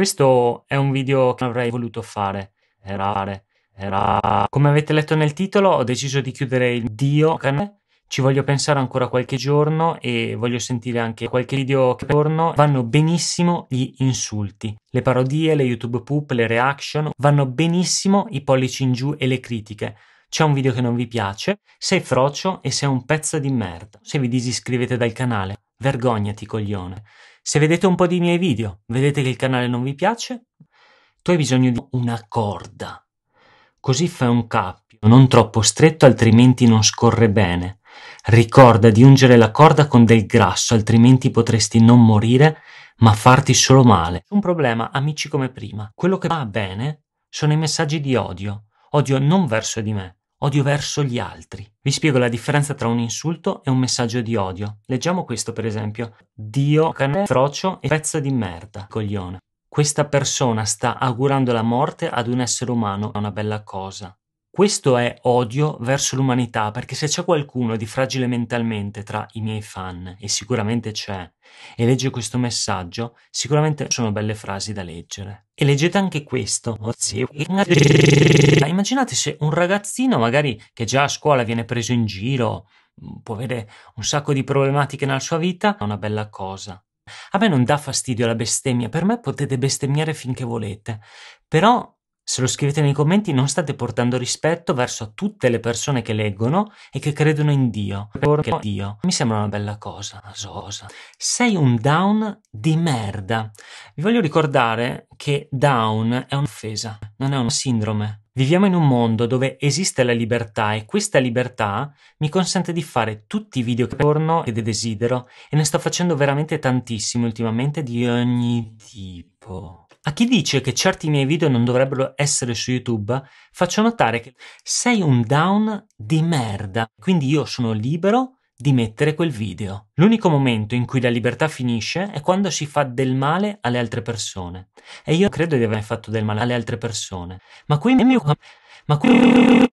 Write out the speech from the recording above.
Questo è un video che avrei voluto fare. Era, era... Come avete letto nel titolo, ho deciso di chiudere il Dio canale ci voglio pensare ancora qualche giorno e voglio sentire anche qualche video che torno. Vanno benissimo gli insulti, le parodie, le YouTube poop, le reaction, vanno benissimo i pollici in giù e le critiche. C'è un video che non vi piace, sei frocio e sei un pezzo di merda se vi disiscrivete dal canale. Vergognati, coglione. Se vedete un po' di miei video, vedete che il canale non vi piace? Tu hai bisogno di una corda. Così fai un cappio, non troppo stretto altrimenti non scorre bene. Ricorda di ungere la corda con del grasso, altrimenti potresti non morire, ma farti solo male. Un problema, amici come prima. Quello che va bene sono i messaggi di odio. Odio non verso di me, odio verso gli altri. Vi spiego la differenza tra un insulto e un messaggio di odio. Leggiamo questo per esempio. Dio, cane, frocio e pezza di merda, coglione. Questa persona sta augurando la morte ad un essere umano, è una bella cosa. Questo è odio verso l'umanità, perché se c'è qualcuno di fragile mentalmente tra i miei fan, e sicuramente c'è, e legge questo messaggio, sicuramente sono belle frasi da leggere. E leggete anche questo. Immaginate se un ragazzino, magari che già a scuola viene preso in giro, può avere un sacco di problematiche nella sua vita, è una bella cosa. A me non dà fastidio la bestemmia, per me potete bestemmiare finché volete, però se lo scrivete nei commenti non state portando rispetto verso tutte le persone che leggono e che credono in Dio. Perché Dio mi sembra una bella cosa, sosa. Sei un down di merda. Vi voglio ricordare che down è un'offesa, non è una sindrome. Viviamo in un mondo dove esiste la libertà e questa libertà mi consente di fare tutti i video che torno e desidero e ne sto facendo veramente tantissimi ultimamente di ogni tipo. A chi dice che certi miei video non dovrebbero essere su YouTube, faccio notare che sei un down di merda, quindi io sono libero di mettere quel video. L'unico momento in cui la libertà finisce è quando si fa del male alle altre persone. E io credo di aver fatto del male alle altre persone. Ma qui... Ma qui...